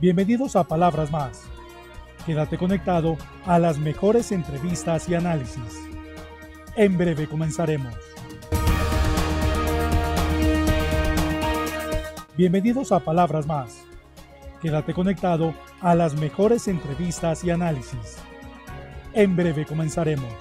Bienvenidos a Palabras Más. Quédate conectado a las mejores entrevistas y análisis. En breve comenzaremos. Bienvenidos a Palabras Más. Quédate conectado a las mejores entrevistas y análisis. En breve comenzaremos.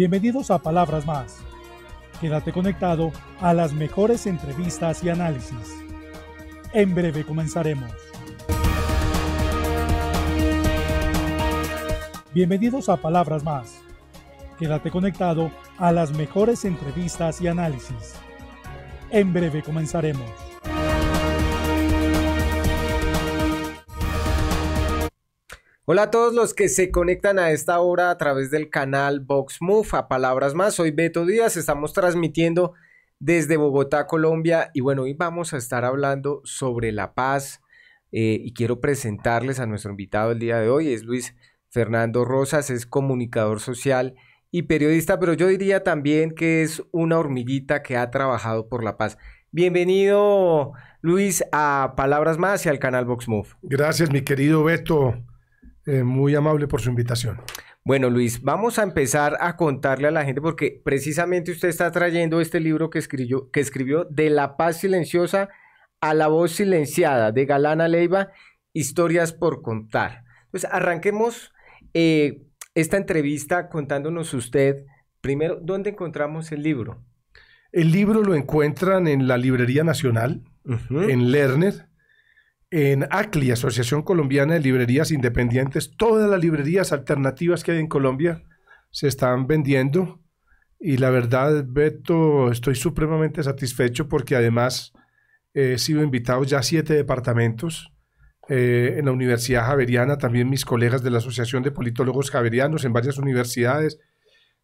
Bienvenidos a Palabras Más. Quédate conectado a las mejores entrevistas y análisis. En breve comenzaremos. Bienvenidos a Palabras Más. Quédate conectado a las mejores entrevistas y análisis. En breve comenzaremos. Hola a todos los que se conectan a esta hora a través del canal Vox Move, a palabras más, soy Beto Díaz, estamos transmitiendo desde Bogotá, Colombia, y bueno, hoy vamos a estar hablando sobre la paz eh, y quiero presentarles a nuestro invitado el día de hoy, es Luis Fernando Rosas, es comunicador social y periodista, pero yo diría también que es una hormiguita que ha trabajado por la paz. Bienvenido, Luis, a Palabras Más y al canal Vox Move. Gracias, mi querido Beto. Eh, muy amable por su invitación. Bueno, Luis, vamos a empezar a contarle a la gente porque precisamente usted está trayendo este libro que escribió, que escribió De la paz silenciosa a la voz silenciada de Galana Leiva, historias por contar. Pues arranquemos eh, esta entrevista contándonos usted, primero, ¿dónde encontramos el libro? El libro lo encuentran en la Librería Nacional, en Lerner, en ACLI, Asociación Colombiana de Librerías Independientes, todas las librerías alternativas que hay en Colombia se están vendiendo. Y la verdad, Beto, estoy supremamente satisfecho porque además he eh, sido invitado ya a siete departamentos. Eh, en la Universidad Javeriana, también mis colegas de la Asociación de Politólogos Javerianos en varias universidades,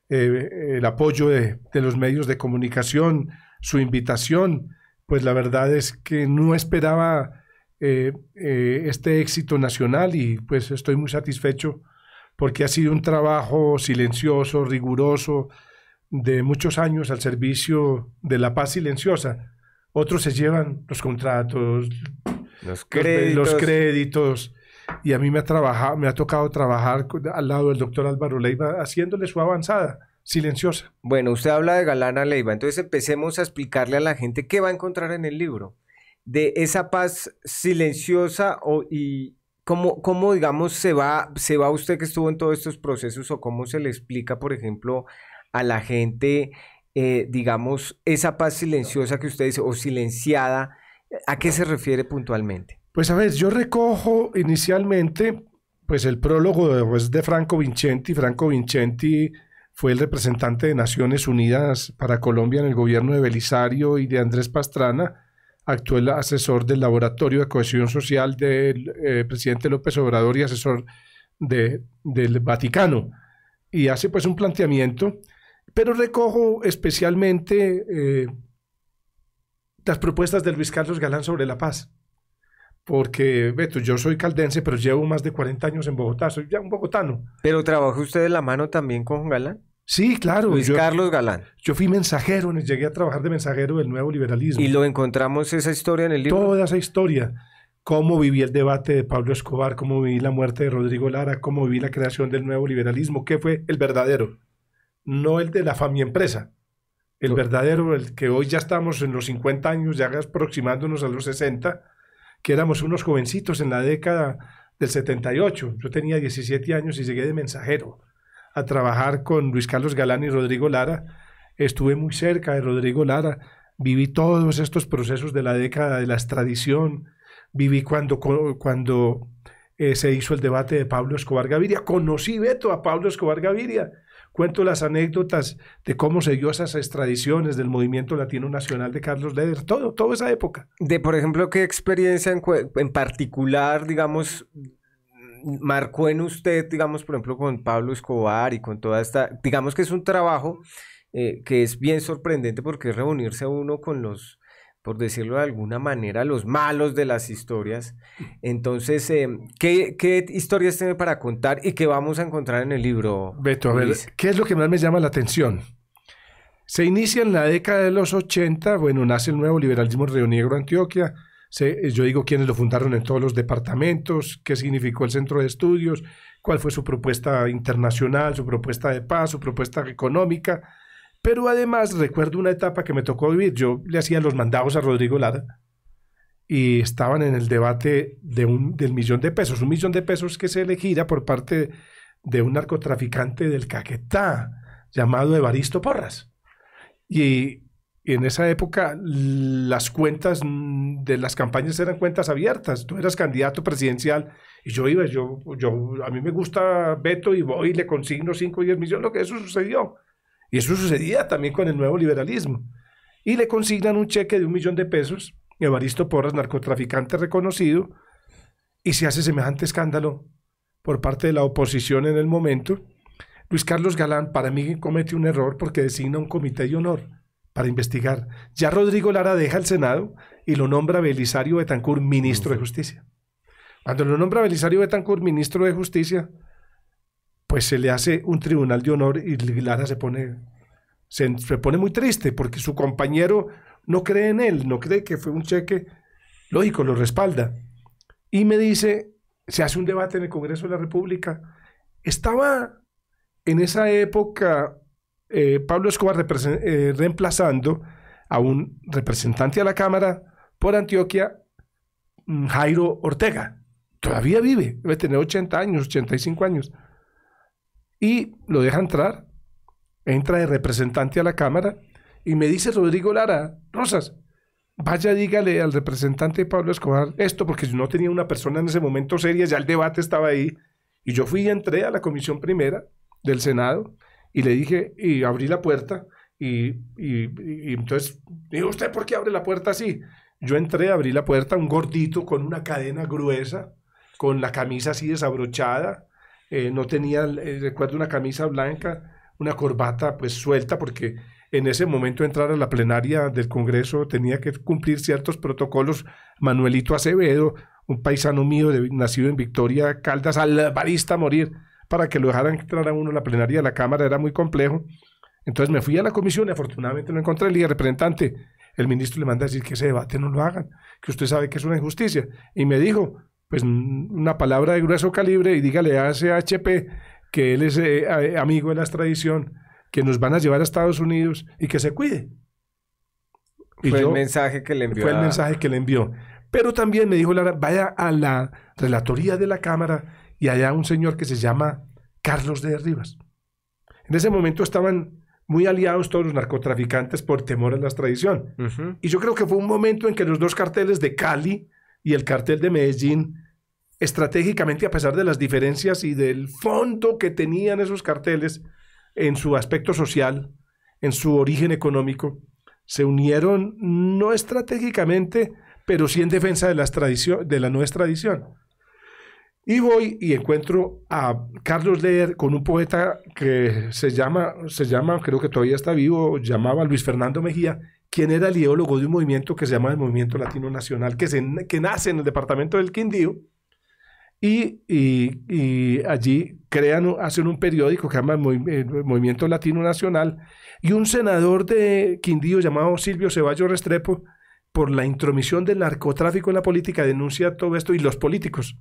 eh, el apoyo de, de los medios de comunicación, su invitación, pues la verdad es que no esperaba eh, eh, este éxito nacional y pues estoy muy satisfecho porque ha sido un trabajo silencioso, riguroso, de muchos años al servicio de la paz silenciosa. Otros se llevan los contratos, los créditos, y a mí me ha, trabajado, me ha tocado trabajar al lado del doctor Álvaro Leiva haciéndole su avanzada silenciosa. Bueno, usted habla de Galana Leiva, entonces empecemos a explicarle a la gente qué va a encontrar en el libro de esa paz silenciosa o, y cómo, digamos, se va, se va usted que estuvo en todos estos procesos o cómo se le explica, por ejemplo, a la gente, eh, digamos, esa paz silenciosa que usted dice o silenciada, ¿a qué se refiere puntualmente? Pues a ver, yo recojo inicialmente pues el prólogo de, pues, de Franco Vincenti. Franco Vincenti fue el representante de Naciones Unidas para Colombia en el gobierno de Belisario y de Andrés Pastrana actual asesor del Laboratorio de Cohesión Social del eh, presidente López Obrador y asesor del Vaticano. Y hace pues un planteamiento, pero recojo especialmente eh, las propuestas de Luis Carlos Galán sobre la paz. Porque, Beto, yo soy caldense, pero llevo más de 40 años en Bogotá, soy ya un bogotano. Pero trabaja usted de la mano también con Galán. Sí, claro. Luis yo, Carlos Galán. Yo fui mensajero, llegué a trabajar de mensajero del nuevo liberalismo. Y lo encontramos esa historia en el libro. Toda esa historia. Cómo viví el debate de Pablo Escobar, cómo viví la muerte de Rodrigo Lara, cómo viví la creación del nuevo liberalismo, que fue el verdadero, no el de la familia empresa. El verdadero, el que hoy ya estamos en los 50 años, ya aproximándonos a los 60, que éramos unos jovencitos en la década del 78. Yo tenía 17 años y llegué de mensajero a trabajar con Luis Carlos Galán y Rodrigo Lara. Estuve muy cerca de Rodrigo Lara, viví todos estos procesos de la década de la extradición, viví cuando, cuando eh, se hizo el debate de Pablo Escobar Gaviria, conocí Beto a Pablo Escobar Gaviria, cuento las anécdotas de cómo se dio esas extradiciones del movimiento latino nacional de Carlos Leder, todo, toda esa época. De, por ejemplo, qué experiencia en, en particular, digamos, marcó en usted, digamos, por ejemplo, con Pablo Escobar y con toda esta, digamos que es un trabajo eh, que es bien sorprendente porque es reunirse uno con los, por decirlo de alguna manera, los malos de las historias. Entonces, eh, ¿qué, historias tiene para contar y qué vamos a encontrar en el libro? Beto, a ver, ¿qué es lo que más me llama la atención? Se inicia en la década de los 80, bueno, nace el nuevo liberalismo Río Negro, Antioquia, eh, yo digo quiénes lo fundaron en todos los departamentos, qué significó el centro de estudios, cuál fue su propuesta internacional, su propuesta de paz, su propuesta económica. Pero además recuerdo una etapa que me tocó vivir. Yo le hacía los mandados a Rodrigo Lara y estaban en el debate de un, del millón de pesos. Un millón de pesos que se elegía por parte de un narcotraficante del Caquetá llamado Evaristo Porras. Y en esa época las cuentas de las campañas eran cuentas abiertas. Tú eras candidato presidencial y yo iba, yo, yo, a mí me gusta Beto y voy y le consigno 5 o 10 millones, lo que eso sucedió. Y eso sucedía también con el nuevo liberalismo. Y le consignan un cheque de un millón de pesos, Evaristo Porras, narcotraficante reconocido, y se hace semejante escándalo por parte de la oposición en el momento. Luis Carlos Galán, para mí, comete un error porque designa un comité de honor para investigar. Ya Rodrigo Lara deja el Senado y lo nombra Belisario Betancourt ministro de Justicia. Cuando lo nombra Belisario Betancourt ministro de Justicia, pues se le hace un tribunal de honor y Lara se pone, se pone muy triste porque su compañero no cree en él, no cree que fue un cheque. Lógico, lo respalda. Y me dice, se hace un debate en el Congreso de la República. Estaba en esa época eh, Pablo Escobar eh, reemplazando a un representante a la Cámara por Antioquia, mm, Jairo Ortega. Todavía vive, debe tener 80 años, 85 años. Y lo deja entrar, entra de representante a la Cámara y me dice Rodrigo Lara, Rosas, vaya dígale al representante Pablo Escobar esto, porque no tenía una persona en ese momento seria, ya el debate estaba ahí. Y yo fui y entré a la comisión primera del Senado y le dije, y abrí la puerta, y, y, y entonces, ¿usted por qué abre la puerta así? Yo entré, abrí la puerta, un gordito con una cadena gruesa, con la camisa así desabrochada, eh, no tenía, eh, recuerdo, una camisa blanca, una corbata pues suelta, porque en ese momento entrar a la plenaria del Congreso tenía que cumplir ciertos protocolos. Manuelito Acevedo, un paisano mío de, nacido en Victoria, Caldas, al barista morir, para que lo dejaran entrar a uno en la plenaria de la Cámara, era muy complejo. Entonces me fui a la comisión y afortunadamente lo encontré, ...el representante, el ministro le manda a decir que ese debate no lo hagan, que usted sabe que es una injusticia. Y me dijo, pues una palabra de grueso calibre y dígale a HP... que él es eh, eh, amigo de la extradición, que nos van a llevar a Estados Unidos y que se cuide. Y fue el mensaje que le envió. Fue el mensaje que le envió. Pero también me dijo, vaya a la relatoría de la Cámara y allá un señor que se llama Carlos de Rivas. En ese momento estaban muy aliados todos los narcotraficantes por temor a la extradición. Y yo creo que fue un momento en que los dos carteles de Cali y el cartel de Medellín, estratégicamente, a pesar de las diferencias y del fondo que tenían esos carteles en su aspecto social, en su origen económico, se unieron no estratégicamente, pero sí en defensa de la, de la no extradición. Y voy y encuentro a Carlos Leer con un poeta que se llama, se llama, creo que todavía está vivo, llamaba Luis Fernando Mejía, quien era el ideólogo de un movimiento que se llama el Movimiento Latino Nacional, que, se, que nace en el departamento del Quindío. Y, y, allí crean, hacen un periódico que se llama Movimiento Latino Nacional. Y un senador de Quindío llamado Silvio Ceballos Restrepo, por la intromisión del narcotráfico en la política, denuncia todo esto y los políticos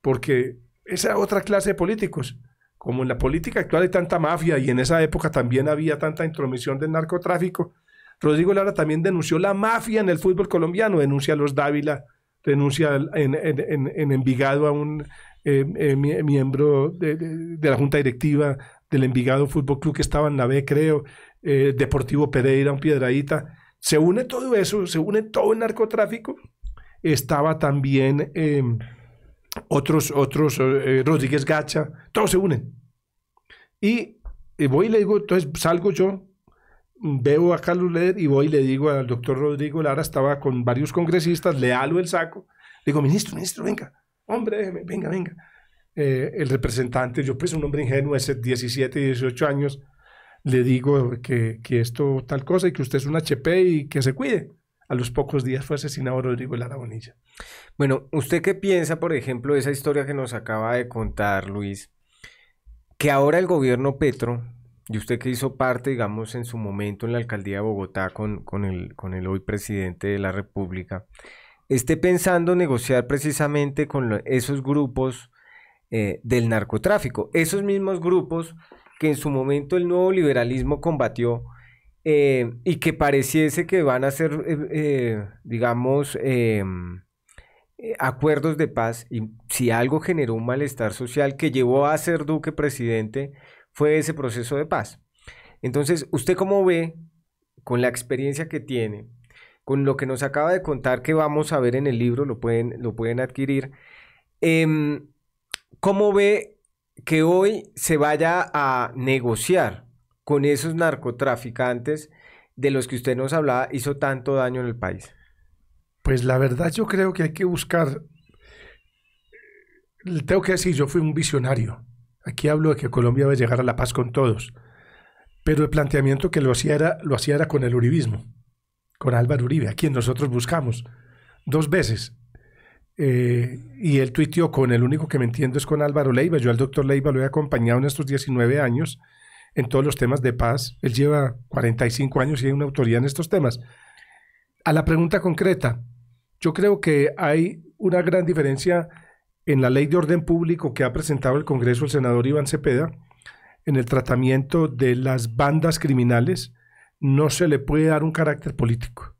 porque esa otra clase de políticos, como en la política actual hay tanta mafia y en esa época también había tanta intromisión del narcotráfico, Rodrigo Lara también denunció la mafia en el fútbol colombiano, denuncia a los Dávila, denuncia en, Envigado a un eh, eh, miembro de, la junta directiva del Envigado Fútbol Club que estaba en la B, creo, eh, Deportivo Pereira, un Piedradita. Se une todo eso, se une todo el narcotráfico. Estaba también... Em, otros, otros, eh, eh, Rodríguez Gacha, todos se unen. Y, voy y le digo, entonces salgo yo, veo a Carlos Leder y voy y le digo al doctor Rodrigo Lara, estaba con varios congresistas, le halo el saco, le digo, ministro, ministro, venga, hombre, venga, venga. Eh, el representante, yo pues un hombre ingenuo, ese 17, 18 años, le digo que, que esto tal cosa y que usted es un HP y que se cuide a los pocos días fue asesinado Rodrigo Lara Bueno, ¿usted qué piensa, por ejemplo, de esa historia que nos acaba de contar Luis? Que ahora el gobierno Petro, y usted que hizo parte, digamos, en su momento en la alcaldía de Bogotá con, con, el, con el hoy presidente de la República, esté pensando negociar precisamente con esos grupos eh, del narcotráfico, esos mismos grupos que en su momento el nuevo liberalismo combatió eh, y que pareciese que van a ser, eh, eh, digamos, acuerdos de paz, y si algo generó un malestar social que llevó a ser Duque presidente, fue ese proceso de paz. Entonces, ¿usted cómo ve, con la experiencia que tiene, con lo que nos acaba de contar que vamos a ver en el libro, lo pueden, lo pueden adquirir, em, cómo ve que hoy se vaya a negociar con esos narcotraficantes de los que usted nos hablaba hizo tanto daño en el país? Pues la verdad yo creo que hay que buscar, tengo que decir, yo fui un visionario. Aquí hablo de que Colombia va a llegar a la paz con todos, pero el planteamiento que lo hacía era, lo hacía era con el uribismo, con Álvaro Uribe, a quien nosotros buscamos dos veces. Eh, y él tuiteó con el único que me entiendo es con Álvaro Leiva. Yo al doctor Leiva lo he acompañado en estos 19 años en todos los temas de paz. Él lleva 45 años y hay una autoridad en estos temas. A la pregunta concreta, yo creo que hay una gran diferencia en la ley de orden público que ha presentado el Congreso el senador Iván Cepeda, en el tratamiento de las bandas criminales, no se le puede dar un carácter político.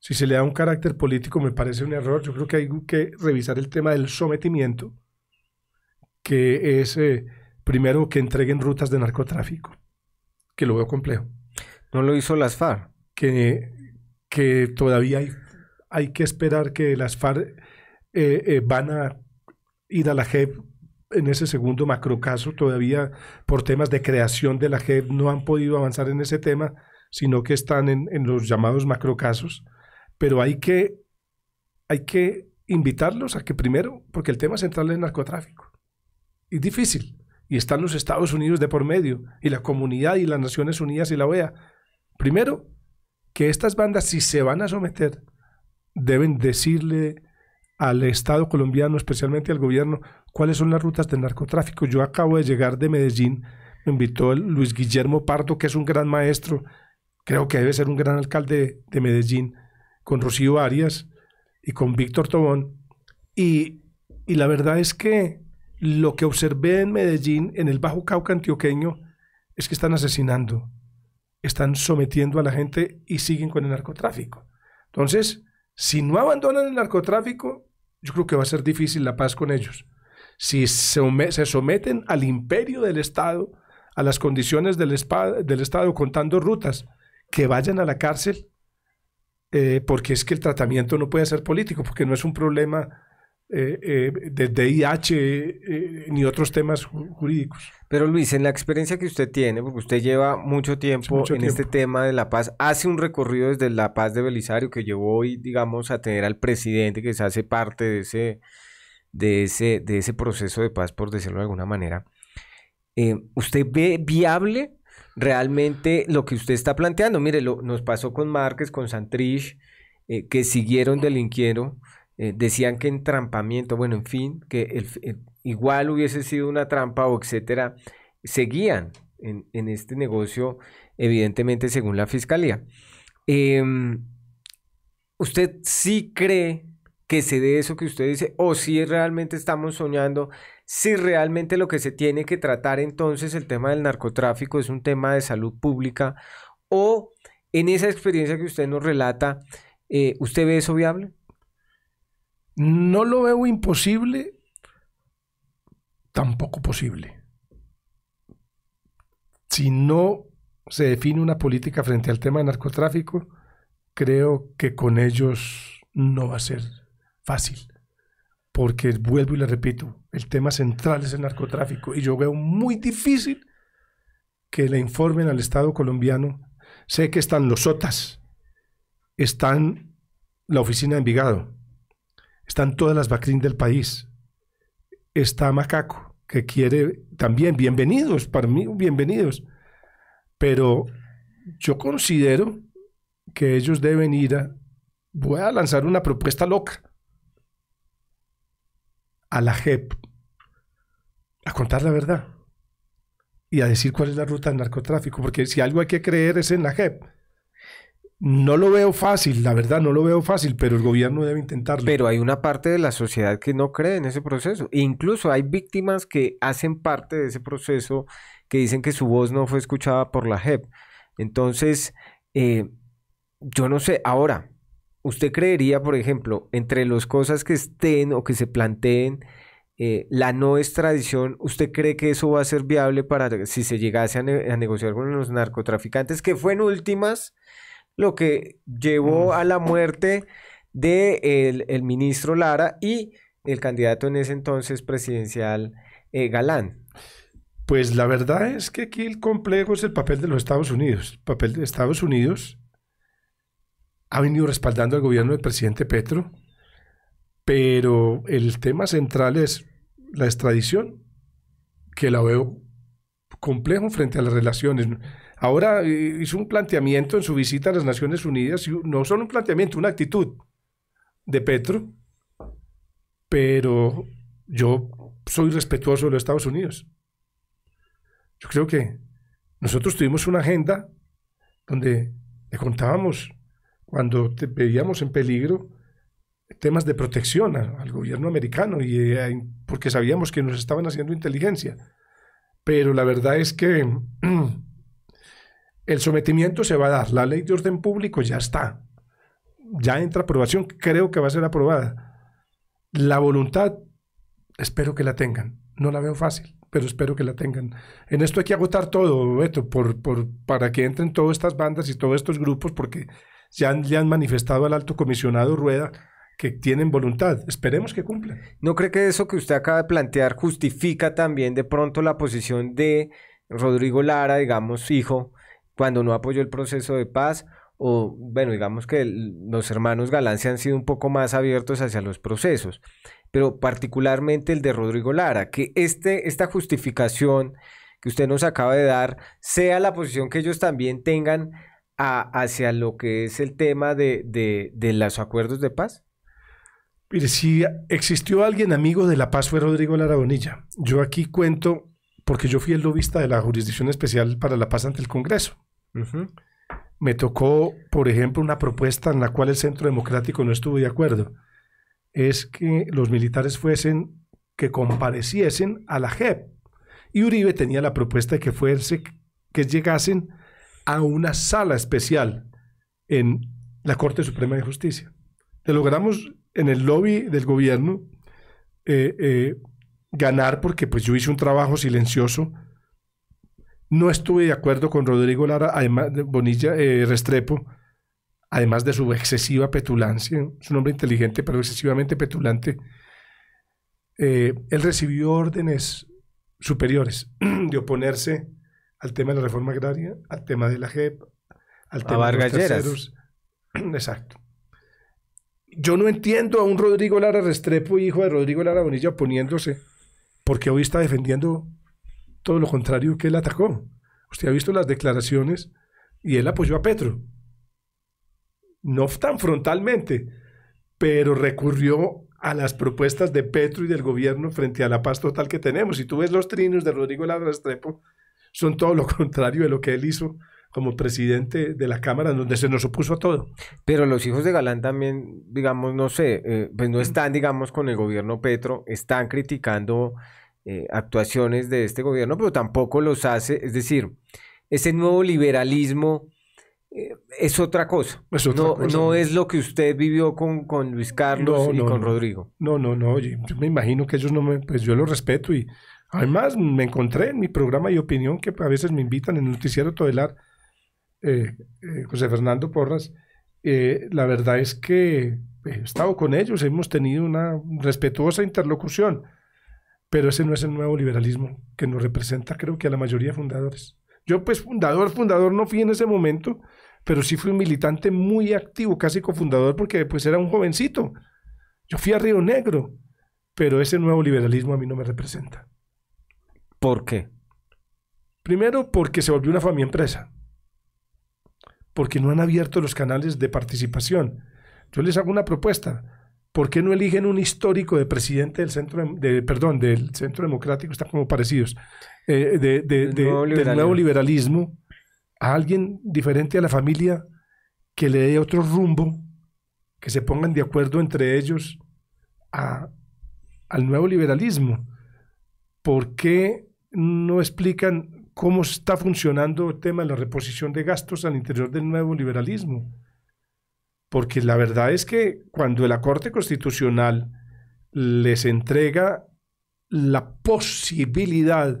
Si se le da un carácter político me parece un error. Yo creo que hay que revisar el tema del sometimiento, que es eh, Primero, que entreguen rutas de narcotráfico, que lo veo complejo. No lo hizo las FARC. Que, que todavía hay, hay que esperar que las FARC eh, eh, van a ir a la JEP en ese segundo macro caso todavía por temas de creación de la JEP no han podido avanzar en ese tema, sino que están en, los llamados macro casos Pero hay que, hay que invitarlos a que primero, porque el tema central es el narcotráfico. es difícil y están los Estados Unidos de por medio, y la comunidad y las Naciones Unidas y la OEA. Primero, que estas bandas, si se van a someter, deben decirle al Estado colombiano, especialmente al gobierno, cuáles son las rutas de narcotráfico. Yo acabo de llegar de Medellín, me invitó Luis Guillermo Pardo, que es un gran maestro, creo que debe ser un gran alcalde de Medellín, con Rocío Arias y con Víctor Tobón. y la verdad es que lo que observé en Medellín, en el Bajo Cauca antioqueño, es que están asesinando, están sometiendo a la gente y siguen con el narcotráfico. Entonces, si no abandonan el narcotráfico, yo creo que va a ser difícil la paz con ellos. Si se, someten al imperio del Estado, a las condiciones del, del Estado, contando rutas, que vayan a la cárcel, eh, porque es que el tratamiento no puede ser político, porque no es un problema eh, eh, desde IH eh, ni otros temas jurídicos. Pero Luis, en la experiencia que usted tiene, porque usted lleva mucho tiempo en este tema de la paz, hace un recorrido desde la paz de Belisario que llevó hoy, digamos, a tener al presidente que se hace parte de ese, de ese, de ese proceso de paz, por decirlo de alguna manera. ¿Usted ve viable realmente lo que usted está planteando? Mire, lo, nos pasó con Márquez, con Santrich, que siguieron delinquiendo eh, decían que entrampamiento, bueno, en fin, que eh, igual hubiese sido una trampa o etcétera, seguían en, este negocio, evidentemente, según la fiscalía. Em, ¿Usted sí cree que se dé eso que usted dice? ¿O si realmente estamos soñando? Si realmente lo que se tiene que tratar entonces el tema del narcotráfico es un tema de salud pública o en esa experiencia que usted nos relata, eh, ¿usted ve eso viable? No lo veo imposible, tampoco posible. Si no se define una política frente al tema de narcotráfico, creo que con ellos no va a ser fácil. Porque vuelvo y le repito, el tema central es el narcotráfico. Y yo veo muy difícil que le informen al Estado colombiano. Sé que están los OTAS, están la oficina de Envigado, están todas las BACRIN del país. Está Macaco, que quiere también, bienvenidos, para mí, bienvenidos. Pero yo considero que ellos deben ir a, voy a lanzar una propuesta loca a la JEP a contar la verdad y a decir cuál es la ruta del narcotráfico, porque si algo hay que creer es en la JEP. No lo veo fácil, la verdad, no lo veo fácil, pero el gobierno debe intentarlo. Pero hay una parte de la sociedad que no cree en ese proceso. incluso hay víctimas que hacen parte de ese proceso que dicen que su voz no fue escuchada por la JEP. Entonces, eh, yo no sé, ahora, ¿usted creería, por ejemplo, entre las cosas que estén o que se planteen, eh, la no extradición, ¿usted cree que eso va a ser viable para si se llegase a negociar con los narcotraficantes, que fue en últimas lo que llevó mm. a la muerte de el, ministro Lara y el candidato en ese entonces presidencial eh, Galán. Pues la verdad es que aquí el complejo es el papel de los Estados Unidos. El papel de Estados Unidos ha venido respaldando al gobierno del presidente Petro, pero el tema central es la extradición, que la veo complejo frente a las relaciones. Ahora eh, hizo un planteamiento en su visita a las Naciones Unidas, no solo un planteamiento, una actitud de Petro, pero yo soy respetuoso de los Estados Unidos. Yo creo que nosotros tuvimos una agenda donde le contábamos cuando veíamos en peligro temas de protección al gobierno americano y eh, porque sabíamos que nos estaban haciendo inteligencia. Pero la verdad es que el sometimiento se va a dar. La ley de orden público ya está. Ya entra aprobación. Creo que va a ser aprobada. La voluntad, espero que la tengan. No la veo fácil, pero espero que la tengan. En esto hay que agotar todo, Beto, por, por, para que entren todas estas bandas y todos estos grupos, porque ya han manifestado al alto comisionado Rueda que tienen voluntad. Esperemos que cumplan. ¿No cree que eso que usted acaba de plantear justifica también de pronto la posición de Rodrigo Lara, digamos, hijo, cuando no apoyó el proceso de paz? O, bueno, digamos que los hermanos Galán se han sido un poco más abiertos hacia los procesos, pero particularmente el de Rodrigo Lara, que este, esta justificación que usted nos acaba de dar sea la posición que ellos también tengan hacia lo que es el tema de, de los acuerdos de paz? Mire, si existió alguien amigo de la paz fue Rodrigo Larabonilla. Yo aquí cuento, porque yo fui el lobista de la Jurisdicción Especial para la Paz ante el Congreso. Me tocó, por ejemplo, una propuesta en la cual el Centro Democrático no estuvo de acuerdo. Es que los militares fuesen, que compareciesen a la JEP. Y Uribe tenía la propuesta de que fuese, que llegasen a una sala especial en la Corte Suprema de Justicia. Te logramos en el lobby del gobierno eh, eh, ganar porque pues yo hice un trabajo silencioso. No estuve de acuerdo con Rodrigo Lara, además de Bonilla eh, Restrepo, además de su excesiva petulancia. Es un hombre inteligente, pero excesivamente petulante. él recibió órdenes superiores de oponerse al tema de la reforma agraria, al tema de la JEP, al tema de los terceros. Exacto yo no entiendo a un Rodrigo Lara Restrepo, hijo de Rodrigo Lara Bonilla, poniéndose, porque hoy está defendiendo todo lo contrario que él atacó. Usted ha visto las declaraciones y él apoyó a Petro. No tan frontalmente, pero recurrió a las propuestas de Petro y del gobierno frente a la paz total que tenemos. Y tú ves los trinos de Rodrigo Lara Restrepo, son todo lo contrario de lo que él hizo como presidente de la Cámara, donde se nos opuso a todo. Pero los hijos de Galán también, digamos, no sé, eh, pues no están, digamos, con el gobierno Petro, están criticando eh, actuaciones de este gobierno, pero tampoco los hace, es decir, ese nuevo liberalismo eh, es otra cosa. no, es lo que usted vivió con, Luis Carlos y con Rodrigo. No, no, no, yo, me imagino que ellos no me, pues yo los respeto y además me encontré en mi programa y opinión que a veces me invitan en el noticiero Todelar eh, eh, José Fernando Porras, eh, la verdad es que he estado con ellos, hemos tenido una respetuosa interlocución, pero ese no es el nuevo liberalismo que nos representa, creo que a la mayoría de fundadores. Yo, pues, fundador, fundador no fui en ese momento, pero sí fui un militante muy activo, casi cofundador, porque pues era un jovencito. Yo fui a Río Negro, pero ese nuevo liberalismo a mí no me representa. ¿Por qué? Primero, porque se volvió una familia empresa porque no han abierto los canales de participación. Yo les hago una propuesta. ¿Por qué no eligen un histórico de presidente del centro, de, perdón, del centro democrático, están como parecidos, eh, de, del nuevo liberalismo, a alguien diferente a la familia que le dé otro rumbo, que se pongan de acuerdo entre ellos al nuevo liberalismo? ¿Por qué no explican cómo está funcionando el tema de la reposición de gastos al interior del nuevo liberalismo. Porque la verdad es que cuando la Corte Constitucional les entrega la posibilidad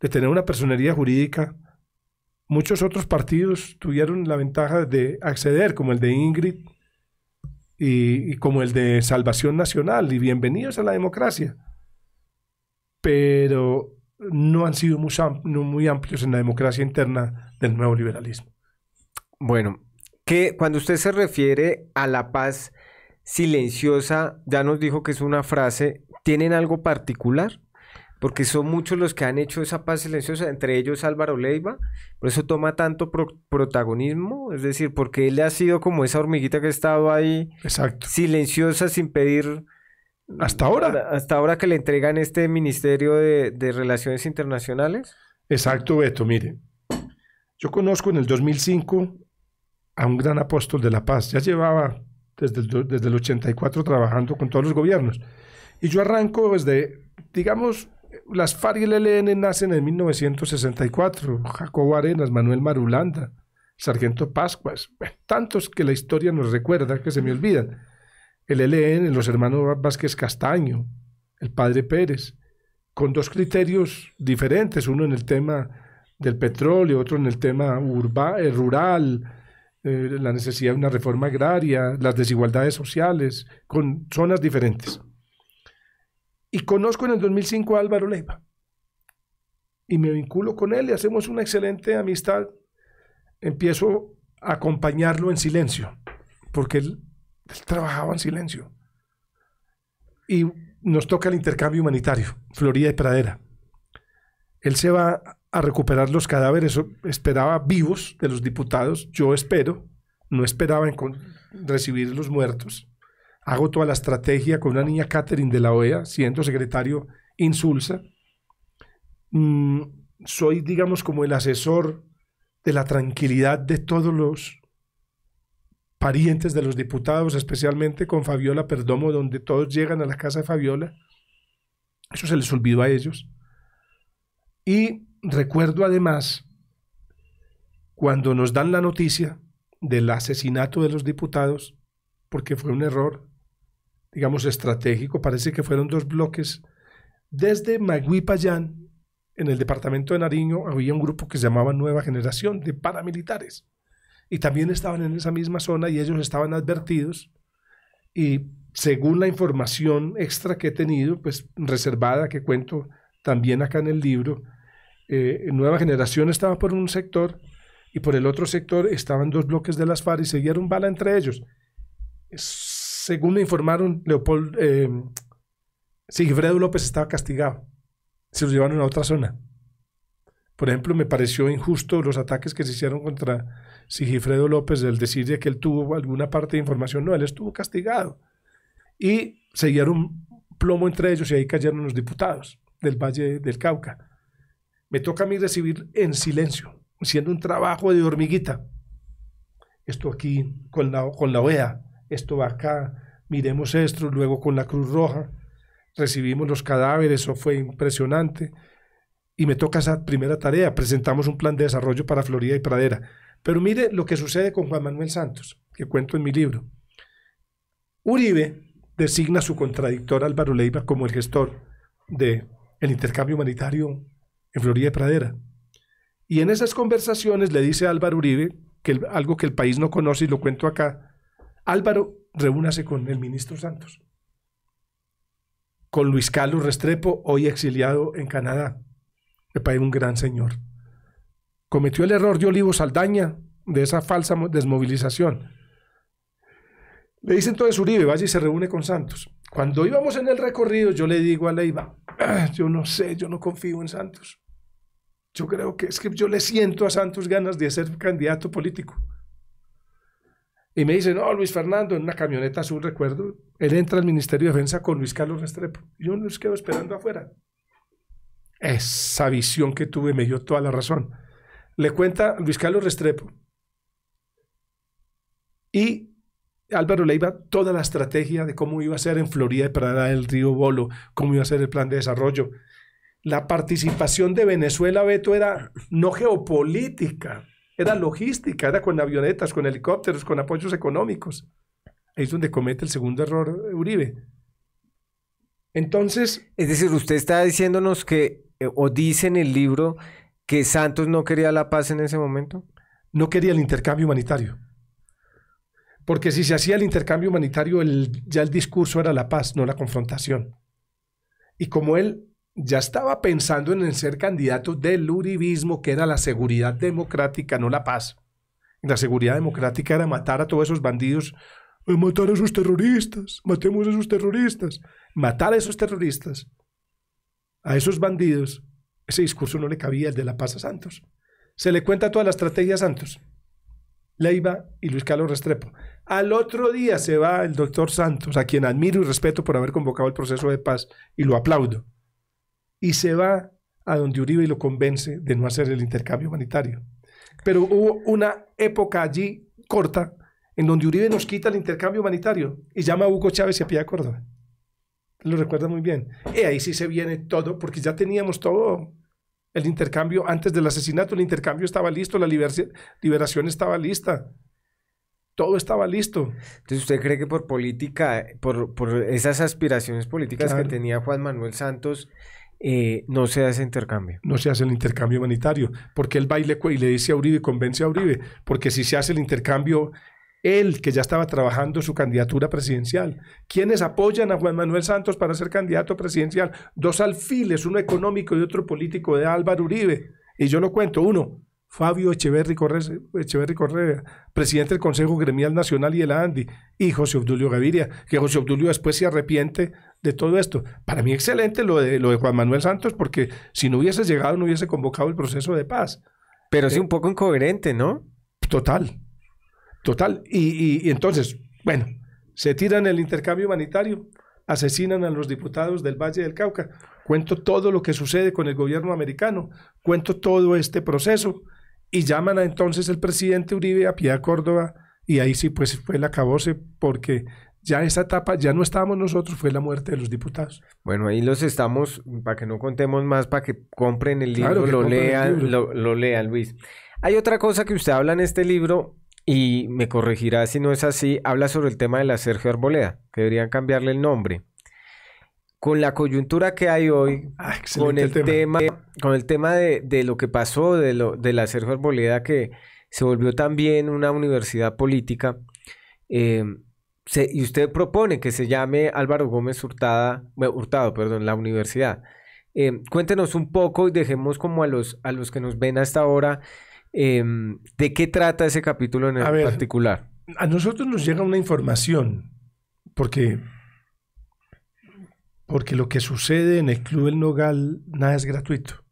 de tener una personería jurídica, muchos otros partidos tuvieron la ventaja de acceder, como el de Ingrid y, y como el de Salvación Nacional, y bienvenidos a la democracia. Pero no han sido muy amplios en la democracia interna del nuevo liberalismo. Bueno, que cuando usted se refiere a la paz silenciosa, ya nos dijo que es una frase, ¿tienen algo particular? Porque son muchos los que han hecho esa paz silenciosa, entre ellos Álvaro Leiva, por eso toma tanto protagonismo, es decir, porque él ha sido como esa hormiguita que ha estado ahí, silenciosa, sin pedir hasta ahora. Hasta ahora que le entregan este Ministerio de, Relaciones Internacionales. Exacto, Beto. Mire, yo conozco en el 2005 a un gran apóstol de la paz. Ya llevaba desde el, desde el 84 trabajando con todos los gobiernos. Y yo arranco desde, pues, digamos, las FARC y el ELN nacen en 1964. Jacobo Arenas, Manuel Marulanda, Sargento Pascuas, tantos que la historia nos recuerda que se me olvidan el e LN, e los hermanos Vázquez Castaño, el padre Pérez, con dos criterios diferentes, uno en el tema del petróleo, otro en el tema eh, rural, eh, la necesidad de una reforma agraria, las desigualdades sociales, con zonas diferentes. Y conozco en el 2005 a Álvaro Leiva. Y me vinculo con él y hacemos una excelente amistad. Empiezo a acompañarlo en silencio, porque él él trabajaba en silencio. Y nos toca el intercambio humanitario, Florida y Pradera. Él se va a recuperar los cadáveres, esperaba vivos de los diputados, yo espero, no esperaba recibir los muertos. Hago toda la estrategia con una niña Catherine de la OEA, siendo secretario insulsa. Mm, soy, digamos, como el asesor de la tranquilidad de todos los parientes de los diputados, especialmente con Fabiola Perdomo, donde todos llegan a la casa de Fabiola. Eso se les olvidó a ellos. Y recuerdo además, cuando nos dan la noticia del asesinato de los diputados, porque fue un error, digamos, estratégico, parece que fueron dos bloques, desde Maguipayán, en el departamento de Nariño, había un grupo que se llamaba Nueva Generación de Paramilitares y también estaban en esa misma zona y ellos estaban advertidos y según la información extra que he tenido, pues reservada que cuento también acá en el libro, eh, Nueva Generación estaba por un sector y por el otro sector estaban dos bloques de las FARC y se dieron bala entre ellos. Según me informaron, Leopoldo, eh, Sigifredo López estaba castigado. Se los llevaron a otra zona. Por ejemplo, me pareció injusto los ataques que se hicieron contra Sigifredo López, el decir que él tuvo alguna parte de información. No, él estuvo castigado. Y se dieron plomo entre ellos y ahí cayeron los diputados del Valle del Cauca. Me toca a mí recibir en silencio, haciendo un trabajo de hormiguita. Esto aquí con la, con la OEA, esto acá, miremos esto, luego con la Cruz Roja, recibimos los cadáveres, eso fue impresionante y me toca esa primera tarea. Presentamos un plan de desarrollo para Florida y Pradera. Pero mire lo que sucede con Juan Manuel Santos, que cuento en mi libro. Uribe designa a su contradictor Álvaro Leiva como el gestor del el intercambio humanitario en Florida y Pradera. Y en esas conversaciones le dice a Álvaro Uribe, que algo que el país no conoce y lo cuento acá, Álvaro, reúnase con el ministro Santos, con Luis Carlos Restrepo, hoy exiliado en Canadá, me parece un gran señor. Cometió el error de Olivo Saldaña de esa falsa desmovilización. Le dicen entonces Uribe, vaya y se reúne con Santos. Cuando íbamos en el recorrido, yo le digo a Leiva, ah, yo no sé, yo no confío en Santos. Yo creo que es que yo le siento a Santos ganas de ser candidato político. Y me dice, no, Luis Fernando, en una camioneta azul, recuerdo, él entra al Ministerio de Defensa con Luis Carlos Restrepo. Yo nos quedo esperando afuera. Esa visión que tuve me dio toda la razón. Le cuenta Luis Carlos Restrepo y Álvaro Leiva toda la estrategia de cómo iba a ser en Florida para dar el Río Bolo, cómo iba a ser el plan de desarrollo. La participación de Venezuela, Beto, era no geopolítica, era logística, era con avionetas, con helicópteros, con apoyos económicos. Ahí es donde comete el segundo error Uribe. Entonces... Es decir, usted está diciéndonos que eh, o dice en el libro que Santos no quería la paz en ese momento? No quería el intercambio humanitario. Porque si se hacía el intercambio humanitario, ya el discurso era la paz, no la confrontación. Y como él ya estaba pensando en ser candidato del uribismo, que era la seguridad democrática, no la paz. La seguridad democrática era matar a todos esos bandidos, eh, matar a esos terroristas, matemos a esos terroristas, matar a esos terroristas a esos bandidos, ese discurso no le cabía el de la paz a Santos. Se le cuenta toda la estrategia a Santos. Leiva y Luis Carlos Restrepo. Al otro día se va el doctor Santos, a quien admiro y respeto por haber convocado el proceso de paz, y lo aplaudo. Y se va a donde Uribe y lo convence de no hacer el intercambio humanitario. Pero hubo una época allí corta en donde Uribe nos quita el intercambio humanitario y llama a Hugo Chávez y a Pía Córdoba lo recuerda muy bien. Y eh, ahí sí se viene todo, porque ya teníamos todo el intercambio antes del asesinato, el intercambio estaba listo, la liberación estaba lista. Todo estaba listo. Entonces, ¿usted cree que por política, por, esas aspiraciones políticas que tenía Juan Manuel Santos, eh, no se hace intercambio? No se hace el intercambio humanitario, porque él baile y le dice a Uribe, convence a Uribe, porque si se hace el intercambio él que ya estaba trabajando su candidatura presidencial. ¿Quiénes apoyan a Juan Manuel Santos para ser candidato presidencial? Dos alfiles, uno económico y otro político de Álvaro Uribe. Y yo lo cuento, uno, Fabio Echeverri Correa, presidente del Consejo Gremial Nacional y el ANDI, y José Obdulio Gaviria, que José Obdulio después se arrepiente de todo esto. Para mí excelente lo de, lo de Juan Manuel Santos, porque si no hubiese llegado no hubiese convocado el proceso de paz. Pero es sí eh, un poco incoherente, ¿no? Total, Total. Y, y, entonces, bueno, se tiran el intercambio humanitario, asesinan a los diputados del Valle del Cauca, cuento todo lo que sucede con el gobierno americano, cuento todo este proceso y llaman a entonces el presidente Uribe a Piedad Córdoba y ahí sí pues fue el cabose, porque ya esa etapa ya no estábamos nosotros, fue la muerte de los diputados. Bueno, ahí los estamos, para que no contemos más, para que compren el libro, lo lean, lo, lo lean, Luis. Hay otra cosa que usted habla en este libro y me corregirá si no es así, habla sobre el tema de la Sergio Arboleda, que deberían cambiarle el nombre. Con la coyuntura que hay hoy, ah, con, el tema. con el tema de, lo que pasó de, lo, de la Sergio Arboleda, que se volvió también una universidad política, eh, y usted propone que se llame Álvaro Gómez Hurtada, Hurtado, perdón, la universidad. Eh, cuéntenos un poco y dejemos como a los, a los que nos ven hasta ahora Em, ¿De qué trata ese capítulo en particular? A nosotros nos llega una información, porque, porque lo que sucede en el Club El Nogal nada es gratuito.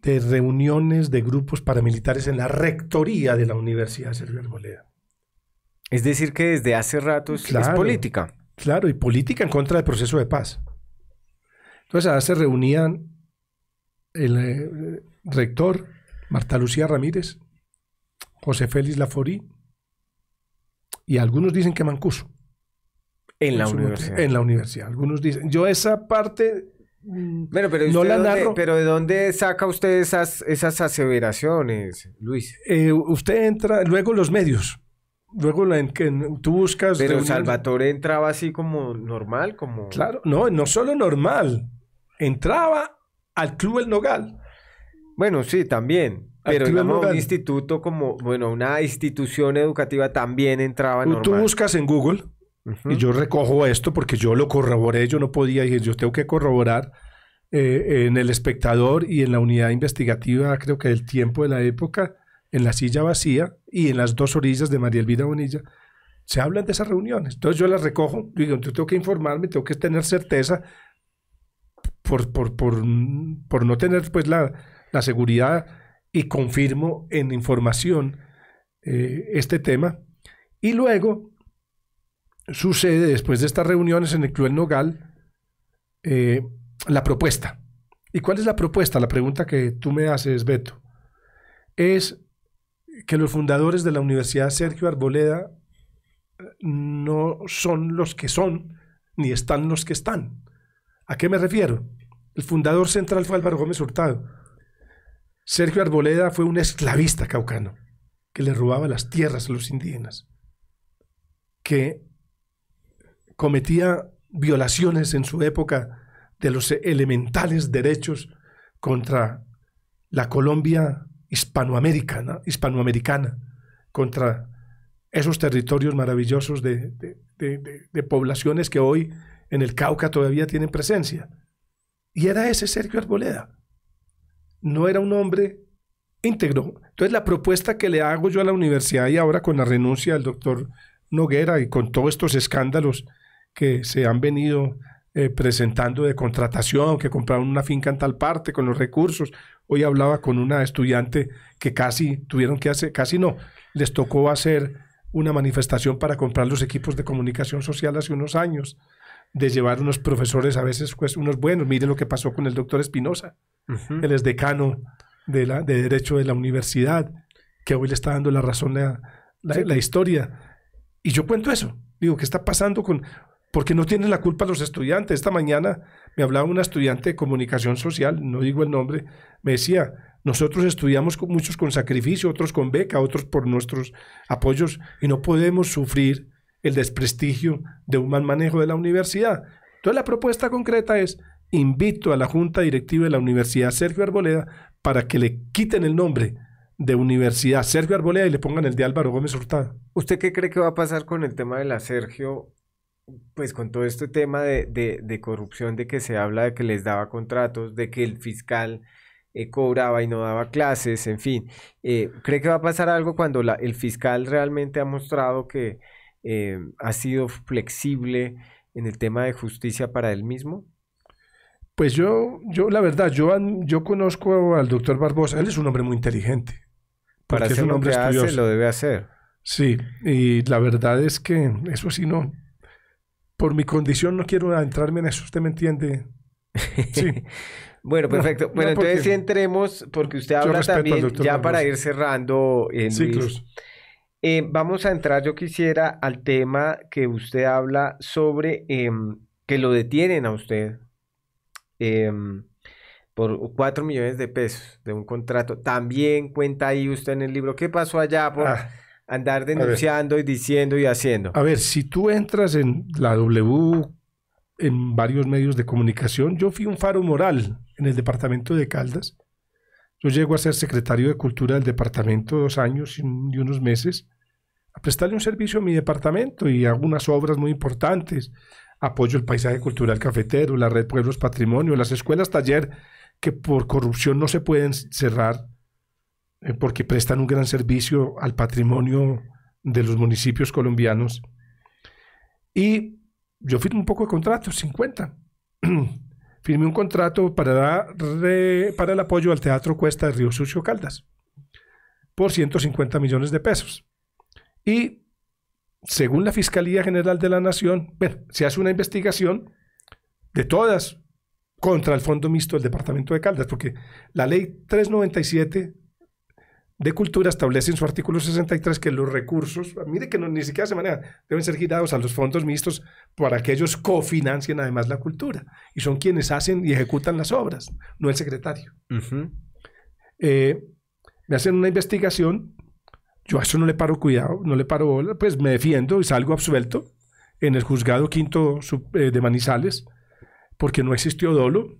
De reuniones de grupos paramilitares en la rectoría de la Universidad de Sergio Arboleda. Es decir, que desde hace rato es política. Claro, y política en contra del proceso de paz. Entonces, se reunían el eh, rector, Marta Lucía Ramírez, José Félix Laforí y algunos dicen que Mancuso. En la universidad. En la universidad. Algunos dicen. Yo esa parte mm, bueno, pero, no la narro. pero ¿de dónde saca usted esas, esas aseveraciones, Luis? Eh, usted entra, luego los medios. Luego en que tú buscas. Pero Salvatore entraba así como normal, como. Claro, no, no solo normal. Entraba al Club El Nogal. Bueno, sí, también. Pero digamos, un instituto como, bueno, una institución educativa también entraba en normal. Tú buscas en Google, y yo recojo esto porque yo lo corroboré, yo no podía, y yo tengo que corroborar eh, en El Espectador y en la unidad investigativa, creo que del tiempo de la época, en La Silla Vacía y en Las Dos Orillas de María Elvira Bonilla, se hablan de esas reuniones. Entonces yo las recojo, digo, yo tengo que informarme, tengo que tener certeza por no tener pues la la seguridad y confirmo en información eh, este tema. Y luego sucede, después de estas reuniones en el Club Nogal, eh, la propuesta. ¿Y cuál es la propuesta? La pregunta que tú me haces, Beto, es que los fundadores de la Universidad Sergio Arboleda eh, no son los que son, ni están los que están. ¿A qué me refiero? El fundador central fue Álvaro Gómez Hurtado Sergio Arboleda fue un esclavista caucano que le robaba las tierras a los indígenas, que cometía violaciones en su época de los elementales derechos contra la Colombia hispanoamericana, hispanoamericana contra esos territorios maravillosos de, de, poblaciones que hoy en el Cauca todavía tienen presencia. Y era ese Sergio Arboleda no era un hombre íntegro. Entonces la propuesta que le hago yo a la universidad y ahora con la renuncia del doctor Noguera y con todos estos escándalos que se han venido eh, presentando de contratación, que compraron una finca en tal parte con los recursos. Hoy hablaba con una estudiante que casi tuvieron que hacer, casi no, les tocó hacer una manifestación para comprar los equipos de comunicación social hace unos años de llevar unos profesores, a veces pues, unos buenos. Miren lo que pasó con el doctor Espinosa, el decano de, la, de Derecho de la universidad, que hoy le está dando la razón la, la, historia. Y yo cuento eso. Digo, ¿qué está pasando con...? Porque no tienen la culpa los estudiantes. Esta mañana me hablaba una estudiante de comunicación social, no digo el nombre, me decía, nosotros estudiamos muchos con sacrificio, otros con beca, otros por nuestros apoyos, y no podemos sufrir el desprestigio de un mal manejo de la universidad. Entonces la propuesta concreta es, invito a la Junta Directiva de la Universidad Sergio Arboleda para que le quiten el nombre de Universidad Sergio Arboleda y le pongan el de Álvaro Gómez Hurtado. ¿Usted qué cree que va a pasar con el tema de la Sergio? Pues con todo este tema de, corrupción, de que se habla de que les daba contratos, de que el fiscal eh, cobraba y no daba clases, en fin. Eh, ¿Cree que va a pasar algo cuando el fiscal realmente ha mostrado que eh, ha sido flexible en el tema de justicia para él mismo? Pues yo, yo la verdad, yo, yo conozco al doctor Barbosa, él es un hombre muy inteligente. Para ser un hombre que estudioso. lo debe hacer. Sí, y la verdad es que eso sí no. Por mi condición no quiero entrarme en eso, ¿usted me entiende? Sí. bueno, perfecto. bueno, entonces entremos, porque usted habla también, ya para ir cerrando, en eh, Luis, eh, vamos a entrar, yo quisiera, al tema que usted habla sobre em, que lo detienen a usted em, por cuatro millones de pesos de un contrato. También cuenta ahí usted en el libro qué pasó allá por ah, andar denunciando y diciendo y haciendo. A ver, si tú entras en la W, en varios medios de comunicación, yo fui un faro moral en el departamento de Caldas. Yo llego a ser secretario de Cultura del departamento dos años y unos meses a prestarle un servicio a mi departamento y algunas obras muy importantes. Apoyo el paisaje cultural cafetero, la red Pueblos Patrimonio, las escuelas taller que por corrupción no se pueden cerrar eh, porque prestan un gran servicio al patrimonio de los municipios colombianos. Y yo firmé un poco de contratos, 50. firmé un contrato para, dar, para el apoyo al Teatro Cuesta de Río Sucio Caldas por 150 millones de pesos. Y según la Fiscalía General de la Nación, se hace una investigación de todas contra el Fondo Mixto del Departamento de Caldas, porque la ley 397 de Cultura establece en su artículo 63 que los recursos, mire que no, ni siquiera se manera deben ser girados a los fondos mixtos para que ellos cofinancien además la cultura. Y son quienes hacen y ejecutan las obras, no el secretario. Eh, me hacen una investigación yo a eso no le paro cuidado, no le paro pues me defiendo y salgo absuelto en el juzgado quinto eh, de Manizales, porque no existió dolo,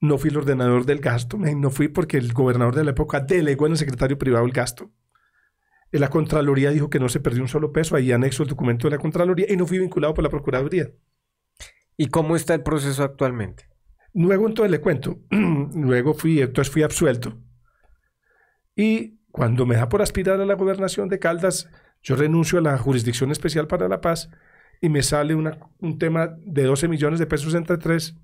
no fui el ordenador del gasto, no fui porque el gobernador de la época delegó en el secretario privado el gasto. La Contraloría dijo que no se perdió un solo peso, ahí anexo el documento de la Contraloría y no fui vinculado por la Procuraduría. ¿Y cómo está el proceso actualmente? Luego entonces le cuento, luego fui, entonces fui absuelto y cuando me da por aspirar a la gobernación de Caldas, yo renuncio a la Jurisdicción Especial para la Paz y me sale un tema de 12 millones de pesos entre tres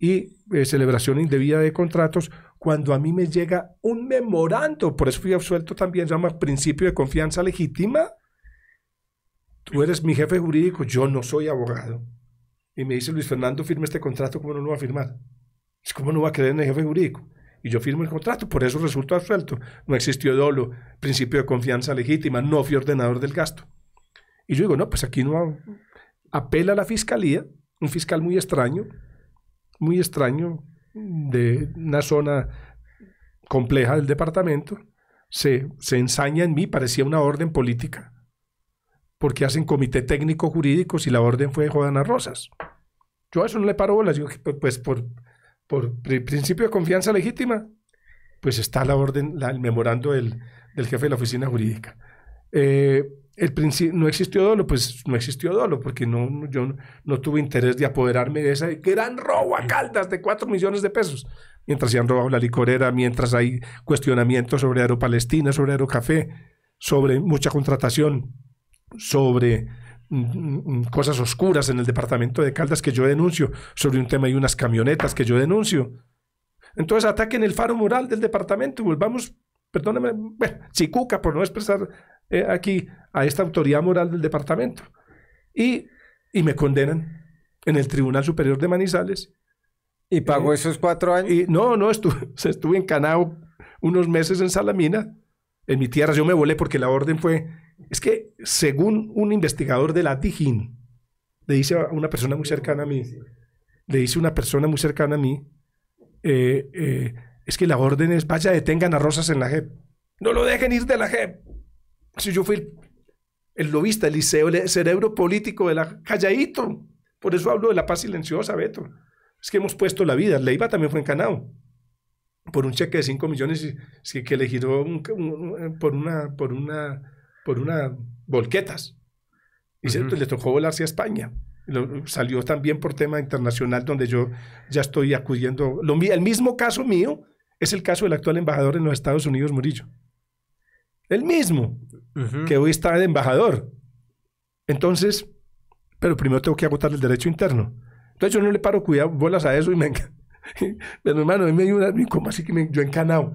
y eh, celebración indebida de contratos, cuando a mí me llega un memorando, por eso fui absuelto también, se llama principio de confianza legítima. Tú eres mi jefe jurídico, yo no soy abogado. Y me dice Luis Fernando, firme este contrato, ¿cómo no lo va a firmar? ¿Cómo no va a creer en el jefe jurídico? y yo firmo el contrato, por eso resultó absuelto. No existió dolo, principio de confianza legítima, no fui ordenador del gasto. Y yo digo, no, pues aquí no apela a la fiscalía, un fiscal muy extraño, muy extraño, de una zona compleja del departamento, se, se ensaña en mí, parecía una orden política, porque hacen comité técnico jurídico si la orden fue de Juana Rosas. Yo a eso no le paro bolas, yo, pues, pues por por principio de confianza legítima, pues está la orden, el memorando del, jefe de la oficina jurídica. Eh, el no existió dolo, pues no existió dolo, porque no, yo no, tuve interés de apoderarme de esa gran robo a Caldas de 4 millones de pesos, mientras se han robado la licorera, mientras hay cuestionamientos sobre Aeropalestina, sobre Aerocafé, sobre mucha contratación, sobre Mm, mm, cosas oscuras en el departamento de Caldas que yo denuncio, sobre un tema y unas camionetas que yo denuncio. Entonces ataquen el faro moral del departamento y volvamos, perdóname, bueno, chicuca por no expresar eh, aquí a esta autoridad moral del departamento. Y, y me condenan en el Tribunal Superior de Manizales. ¿Y pagó eh, esos cuatro años? Y, no, no, estuve, estuve Canao unos meses en Salamina, en mi tierra. Yo me volé porque la orden fue es que, según un investigador de la Tijín, le dice a una persona muy cercana a mí, le dice una persona muy cercana a mí, eh, eh, es que la orden es, vaya, detengan a Rosas en la JEP. No lo dejen ir de la JEP. Si yo fui el, lobista, el cerebro político de la calladito. Por eso hablo de la paz silenciosa, Beto. Es que hemos puesto la vida. Leiva también fue encanado por un cheque de 5 millones que, que le giró por una... Por una por unas volquetas. Y pues, le tocó volarse hacia España. salió también por tema internacional, donde yo ya estoy acudiendo. el mismo caso mío es el caso del actual embajador en los Estados Unidos, Murillo. El mismo, que hoy está de embajador. Entonces, pero primero tengo que agotar el derecho interno. Entonces yo no le paro cuidado, bolas a eso y me... Pero hermano, a mí me ¿Cómo así que me, yo encanado?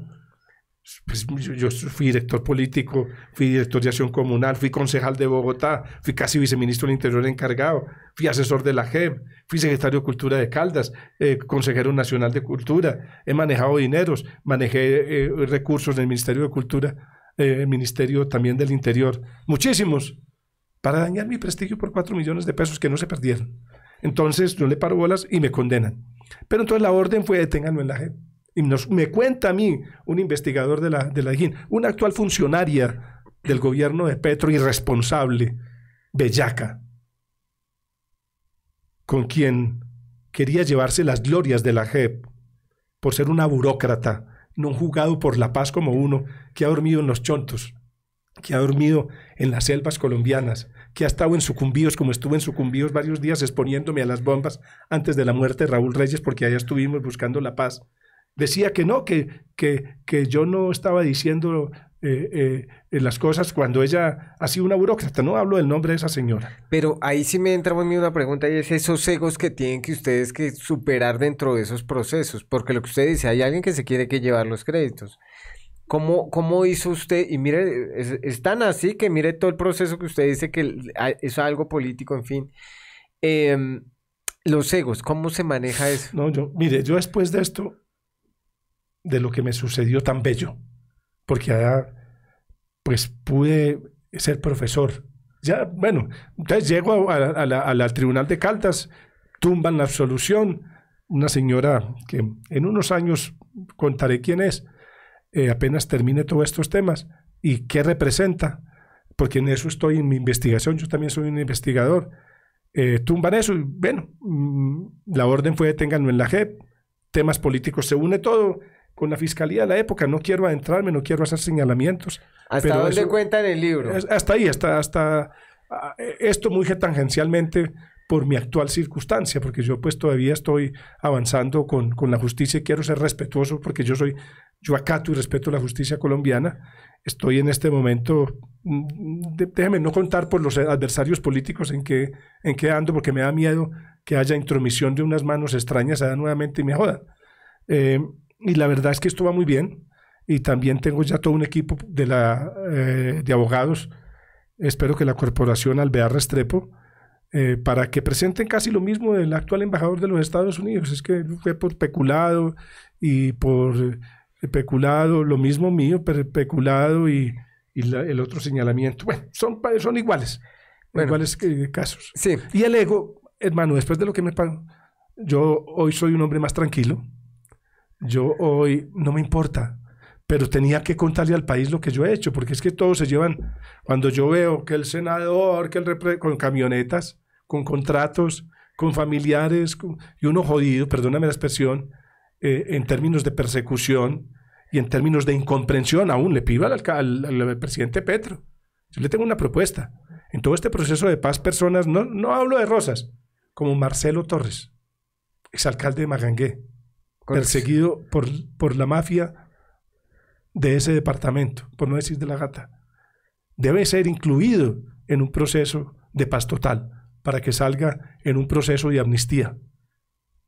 Pues, yo fui director político, fui director de acción comunal, fui concejal de Bogotá, fui casi viceministro del Interior encargado, fui asesor de la JEP, fui secretario de Cultura de Caldas, eh, consejero nacional de Cultura, he manejado dineros, manejé eh, recursos del Ministerio de Cultura, eh, Ministerio también del Interior, muchísimos, para dañar mi prestigio por cuatro millones de pesos que no se perdieron. Entonces yo le paro bolas y me condenan. Pero entonces la orden fue deténganlo en la JEP y me cuenta a mí, un investigador de la, de la una actual funcionaria del gobierno de Petro, irresponsable, bellaca, con quien quería llevarse las glorias de la JEP por ser una burócrata, no jugado por la paz como uno que ha dormido en los chontos, que ha dormido en las selvas colombianas, que ha estado en sucumbíos, como estuve en sucumbíos varios días exponiéndome a las bombas antes de la muerte de Raúl Reyes, porque allá estuvimos buscando la paz decía que no, que, que, yo no estaba diciendo eh, eh, las cosas cuando ella ha sido una burócrata. No hablo del nombre de esa señora. Pero ahí sí me entra muy mí una pregunta y es esos egos que tienen que ustedes que superar dentro de esos procesos. Porque lo que usted dice, hay alguien que se quiere que llevar los créditos. ¿Cómo, ¿Cómo, hizo usted? Y mire, es, tan así que mire todo el proceso que usted dice que es algo político, en fin. Em, los egos, ¿cómo se maneja eso? No, yo, mire, yo después de esto de lo que me sucedió tan bello, porque allá pues pude ser profesor. Ya, bueno, entonces llego a, la, Tribunal de Caldas, tumban la absolución, una señora que en unos años contaré quién es, eh, apenas termine todos estos temas y qué representa, porque en eso estoy en mi investigación, yo también soy un investigador. Eh, tumban eso y bueno, mm, la orden fue deténganlo en la JEP, temas políticos se une todo, con la fiscalía de la época. No quiero adentrarme, no quiero hacer señalamientos. ¿Hasta dónde en el libro? hasta ahí, hasta, hasta ah, esto muy tangencialmente por mi actual circunstancia, porque yo pues todavía estoy avanzando con, la justicia y quiero ser respetuoso porque yo soy, yo acato y respeto la justicia colombiana. Estoy en este momento, mm, déjeme no contar por los adversarios políticos en qué en ando, porque me da miedo que haya intromisión de unas manos extrañas a nuevamente y me jodan. Eh, y la verdad es que esto va muy bien. Y también tengo ya todo un equipo de, la, eh, de abogados. Espero que la corporación Alvear Restrepo, eh, para que presenten casi lo mismo del actual embajador de los Estados Unidos. Es que fue por peculado y por eh, peculado, lo mismo mío, pero peculado y, el otro señalamiento. Bueno, son, son iguales, iguales que, casos. Sí. Y el ego, hermano, después de lo que me pagó, yo hoy soy un hombre más tranquilo yo hoy no me importa, pero tenía que contarle al país lo que yo he hecho, porque es que todos se llevan, cuando yo veo que el senador, que el con camionetas, con contratos, con familiares, y uno jodido, perdóname la expresión, eh, en términos de persecución y en términos de incomprensión, aún le pido al, al, presidente Petro. Yo le tengo una propuesta. En todo este proceso de paz, personas, no, no hablo de rosas, como Marcelo Torres, exalcalde de Magangué, perseguido por, por la mafia de ese departamento, por no decir de la gata, debe ser incluido en un proceso de paz total para que salga en un proceso de amnistía.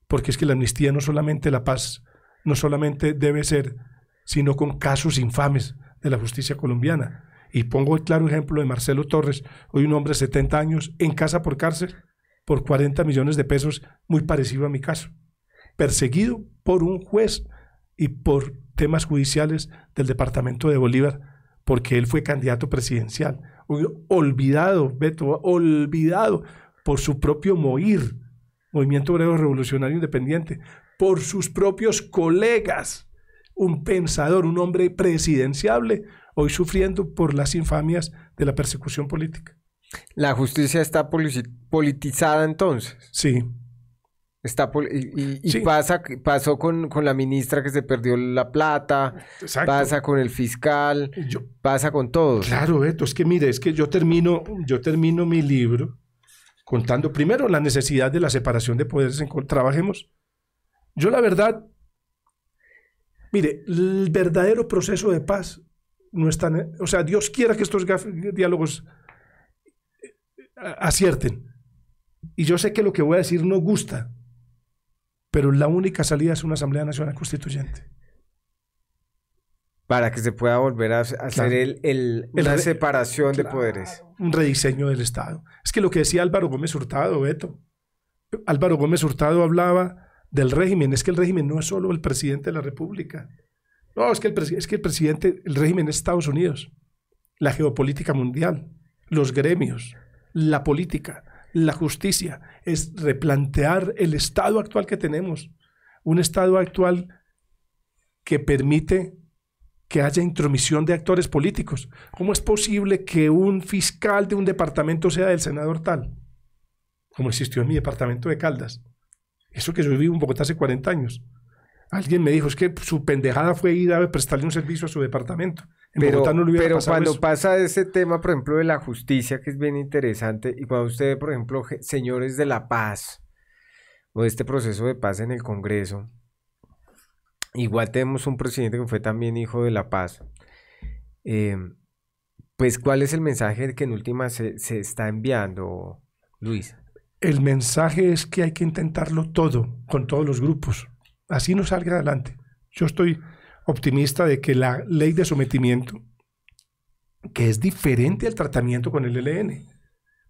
Porque es que la amnistía no solamente la paz, no solamente debe ser, sino con casos infames de la justicia colombiana. Y pongo el claro ejemplo de Marcelo Torres, hoy un hombre de 70 años, en casa por cárcel, por 40 millones de pesos, muy parecido a mi caso perseguido por un juez y por temas judiciales del departamento de Bolívar, porque él fue candidato presidencial. Olvidado, Beto, olvidado por su propio MOIR, Movimiento Obrero Revolucionario Independiente, por sus propios colegas, un pensador, un hombre presidenciable, hoy sufriendo por las infamias de la persecución política. ¿La justicia está politizada entonces? Sí, Está y, y pasa, pasó con, la ministra que se perdió la plata, pasa con el fiscal, pasa con todos. Claro, Beto, es que mire, es que yo termino, yo termino mi libro contando primero la necesidad de la separación de poderes en trabajemos. Yo la verdad, mire, el verdadero proceso de paz no está, o sea, Dios quiera que estos diálogos eh, eh, acierten. Y yo sé que lo que voy a decir no gusta, pero la única salida es una Asamblea Nacional Constituyente. Para que se pueda volver a hacer el, una separación de poderes. Un rediseño del Estado. Es que lo que decía Álvaro Gómez Hurtado, Beto. Álvaro Gómez Hurtado hablaba del régimen. Es que el régimen no es solo el presidente de la República. No, es que es que el presidente, el régimen es Estados Unidos, la geopolítica mundial, los gremios, la política la justicia, es replantear el estado actual que tenemos, un estado actual que permite que haya intromisión de actores políticos. ¿Cómo es posible que un fiscal de un departamento sea del senador tal? Como existió en mi departamento de Caldas. Eso que yo viví un Bogotá hace 40 años. Alguien me dijo, es que su pendejada fue ir a prestarle un servicio a su departamento. pero, cuando pasa ese tema, por ejemplo, de la justicia, que es bien interesante, y cuando usted, por ejemplo, señores de la paz, o este proceso de paz en el Congreso, igual tenemos un presidente que fue también hijo de la paz, eh, pues ¿cuál es el mensaje que en última se, se está enviando, Luis? El mensaje es que hay que intentarlo todo, con todos los grupos así no salga adelante. Yo estoy optimista de que la ley de sometimiento, que es diferente al tratamiento con el e LN,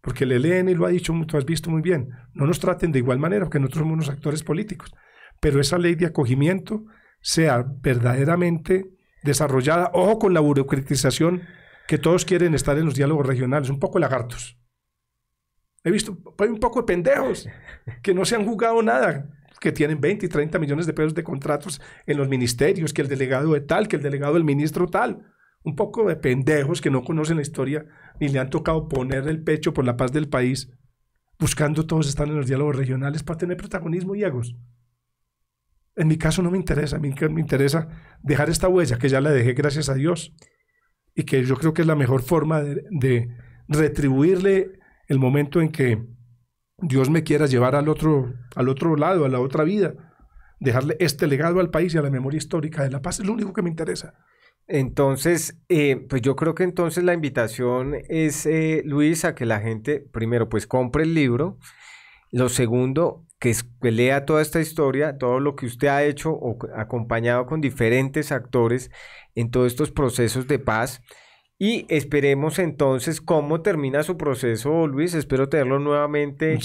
porque el e LN lo ha dicho, tú has visto muy bien, no nos traten de igual manera, porque nosotros somos unos actores políticos, pero esa ley de acogimiento sea verdaderamente desarrollada, ojo con la burocratización que todos quieren estar en los diálogos regionales, un poco lagartos. He visto, hay un poco de pendejos que no se han jugado nada, que tienen 20 y 30 millones de pesos de contratos en los ministerios, que el delegado de tal, que el delegado del ministro tal. Un poco de pendejos que no conocen la historia ni le han tocado poner el pecho por la paz del país, buscando todos están en los diálogos regionales para tener protagonismo y En mi caso no me interesa, a mí me interesa dejar esta huella que ya la dejé gracias a Dios y que yo creo que es la mejor forma de retribuirle el momento en que Dios me quiera llevar al otro, al otro lado, a la otra vida, dejarle este legado al país y a la memoria histórica de la paz, es lo único que me interesa. Entonces, eh, pues yo creo que entonces la invitación es, eh, Luis, a que la gente, primero, pues compre el libro. Lo segundo, que lea toda esta historia, todo lo que usted ha hecho o acompañado con diferentes actores en todos estos procesos de paz. Y esperemos entonces cómo termina su proceso, Luis. Espero tenerlo nuevamente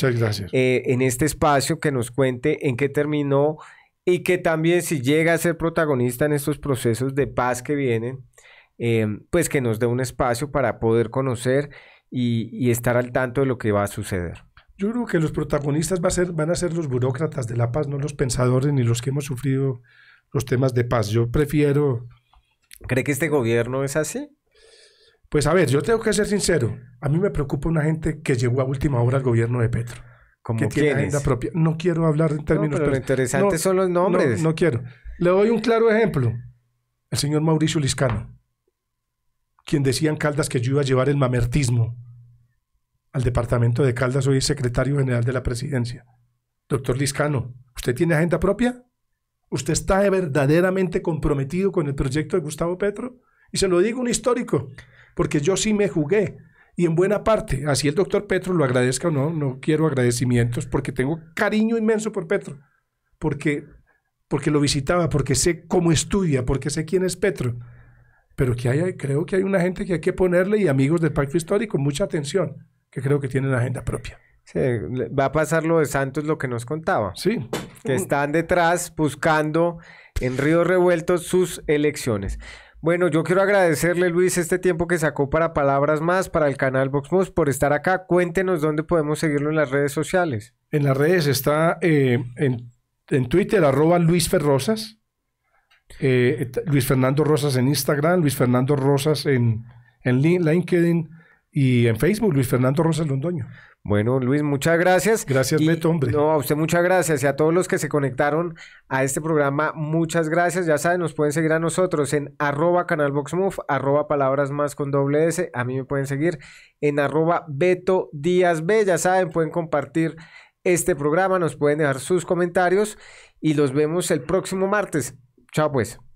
eh, en este espacio que nos cuente en qué terminó y que también si llega a ser protagonista en estos procesos de paz que vienen, eh, pues que nos dé un espacio para poder conocer y, y, estar al tanto de lo que va a suceder. Yo creo que los protagonistas va a ser, van a ser los burócratas de la paz, no los pensadores ni los que hemos sufrido los temas de paz. Yo prefiero... ¿Cree que este gobierno es así? Pues a ver, yo tengo que ser sincero. A mí me preocupa una gente que llegó a última hora al gobierno de Petro. Como que tiene agenda propia. No quiero hablar en términos... No, pero lo son los nombres. No, quiero. Le doy un claro ejemplo. El señor Mauricio Liscano, quien decía en Caldas que yo iba a llevar el mamertismo al departamento de Caldas, hoy es secretario general de la presidencia. Doctor Liscano, ¿usted tiene agenda propia? ¿Usted está verdaderamente comprometido con el proyecto de Gustavo Petro? Y se lo digo un histórico, porque yo sí me jugué. Y en buena parte, así el doctor Petro lo agradezca o no, no quiero agradecimientos, porque tengo cariño inmenso por Petro, porque, porque lo visitaba, porque sé cómo estudia, porque sé quién es Petro. Pero que hay, creo que hay una gente que hay que ponerle y amigos del Pacto Histórico, mucha atención, que creo que tienen agenda propia. Sí, va a pasar lo de Santos, lo que nos contaba. Sí. Que están detrás buscando en ríos revueltos sus elecciones. Bueno, yo quiero agradecerle, Luis, este tiempo que sacó para Palabras Más, para el canal Voxmus por estar acá. Cuéntenos dónde podemos seguirlo en las redes sociales. En las redes está eh, en, Twitter, arroba Luis Ferrosas. Eh, Luis Fernando Rosas en Instagram, Luis Fernando Rosas en LinkedIn y en Facebook, Luis Fernando Rosas Londoño. Bueno, Luis, muchas gracias. Gracias, Beto, hombre. No, a usted muchas gracias y a todos los que se conectaron a este programa, muchas gracias. Ya saben, nos pueden seguir a nosotros en arroba canalboxmove, arroba palabras más con doble S. A mí me pueden seguir en arroba Beto Díaz B. Ya saben, pueden compartir este programa, nos pueden dejar sus comentarios y los vemos el próximo martes. Chao pues.